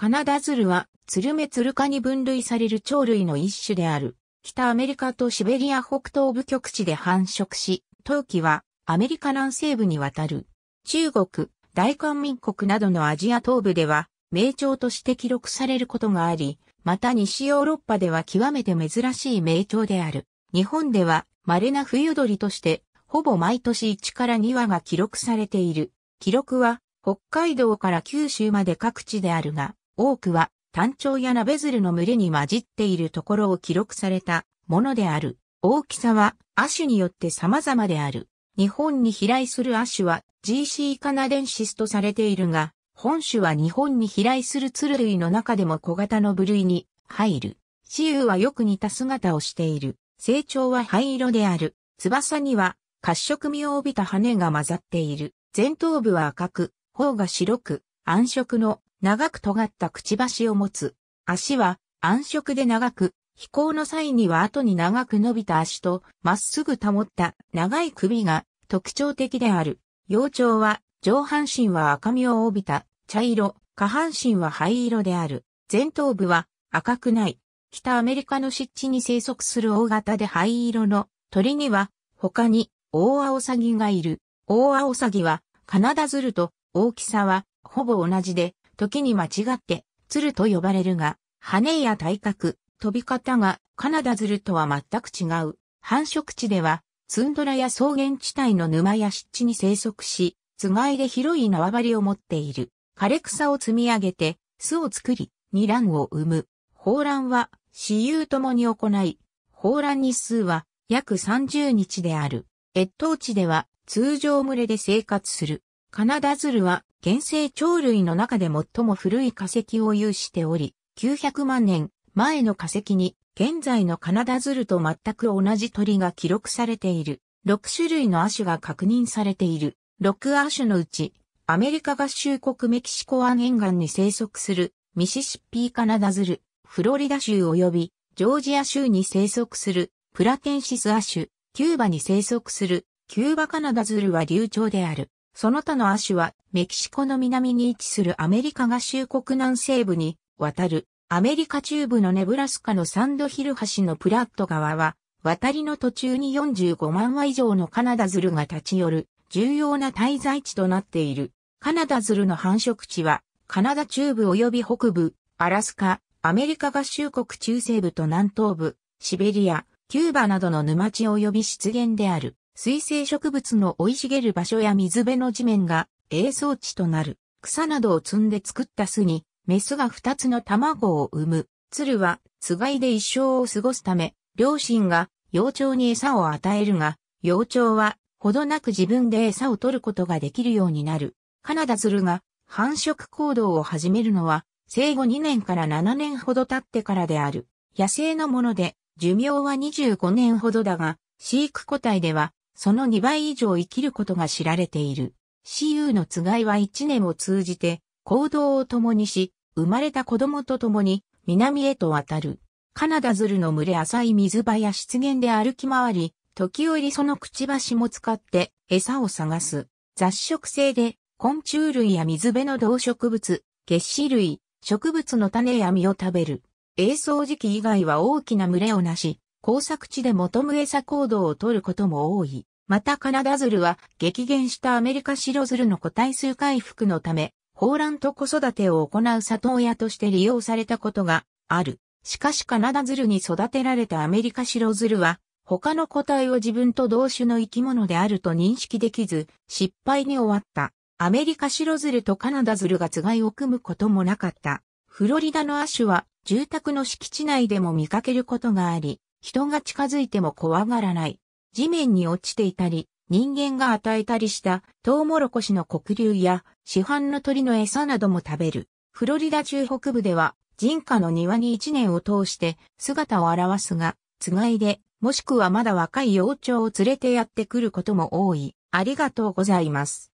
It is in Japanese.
カナダズルは、ツルメツル科に分類される鳥類の一種である。北アメリカとシベリア北東部局地で繁殖し、冬季はアメリカ南西部にわたる。中国、大韓民国などのアジア東部では、名鳥として記録されることがあり、また西ヨーロッパでは極めて珍しい名鳥である。日本では稀な冬鳥として、ほぼ毎年1から2羽が記録されている。記録は、北海道から九州まで各地であるが、多くは単調やナベズルの群れに混じっているところを記録されたものである。大きさは亜種によって様々である。日本に飛来する亜種は GC カナデンシスとされているが、本種は日本に飛来するツル類の中でも小型の部類に入る。雌雄はよく似た姿をしている。成長は灰色である。翼には褐色味を帯びた羽が混ざっている。前頭部は赤く、頬が白く、暗色の長く尖ったくちばしを持つ。足は暗色で長く、飛行の際には後に長く伸びた足と、まっすぐ保った長い首が特徴的である。幼鳥は、上半身は赤みを帯びた茶色、下半身は灰色である。前頭部は赤くない。北アメリカの湿地に生息する大型で灰色の鳥には他に大アオサギがいる。大アオサギはカナダズルと大きさはほぼ同じで時に間違って、鶴と呼ばれるが、羽や体格、飛び方がカナダ鶴とは全く違う。繁殖地では、ツンドラや草原地帯の沼や湿地に生息し、つがいで広い縄張りを持っている。枯れ草を積み上げて、巣を作り、二卵を産む。抱卵は、私有ともに行い、抱卵日数は約30日である。越冬地では、通常群れで生活する。カナダズルは原生鳥類の中で最も古い化石を有しており、900万年前の化石に現在のカナダズルと全く同じ鳥が記録されている。6種類の亜種が確認されている。6亜種のうち、アメリカ合衆国メキシコ湾沿岸に生息するミシシッピーカナダズル、フロリダ州及びジョージア州に生息するプラテンシス亜種、キューバに生息するキューバカナダズルは流暢である。その他の亜種はメキシコの南に位置するアメリカ合衆国南西部に渡るアメリカ中部のネブラスカのサンドヒル橋のプラット川は渡りの途中に45万羽以上のカナダズルが立ち寄る重要な滞在地となっている。カナダズルの繁殖地はカナダ中部及び北部、アラスカ、アメリカ合衆国中西部と南東部、シベリア、キューバなどの沼地及び湿原である。水生植物の生い茂る場所や水辺の地面が栄装地となる。草などを積んで作った巣に、メスが二つの卵を産む。鶴は、つがいで一生を過ごすため、両親が幼鳥に餌を与えるが、幼鳥は、ほどなく自分で餌を取ることができるようになる。カナダ鶴が繁殖行動を始めるのは、生後2年から7年ほど経ってからである。野生のもので、寿命は25年ほどだが、飼育個体ではその2倍以上生きることが知られている。私有のつがいは一年を通じて行動を共にし、生まれた子供と共に南へと渡る。カナダズルの群れ浅い水場や湿原で歩き回り、時折そのくちばしも使って餌を探す。雑食性で昆虫類や水辺の動植物、月子類、植物の種や実を食べる。栄草時期以外は大きな群れをなし、工作地で求む餌行動を取ることも多い。またカナダズルは激減したアメリカシロズルの個体数回復のため、放卵と子育てを行う里親として利用されたことがある。しかしカナダズルに育てられたアメリカシロズルは、他の個体を自分と同種の生き物であると認識できず、失敗に終わった。アメリカシロズルとカナダズルがつがいを組むこともなかった。フロリダの亜種は住宅の敷地内でも見かけることがあり、人が近づいても怖がらない。地面に落ちていたり、人間が与えたりしたトウモロコシの黒竜や市販の鳥の餌なども食べる。フロリダ中北部では人家の庭に一年を通して姿を現すが、つがいで、もしくはまだ若い幼鳥を連れてやってくることも多い。ありがとうございます。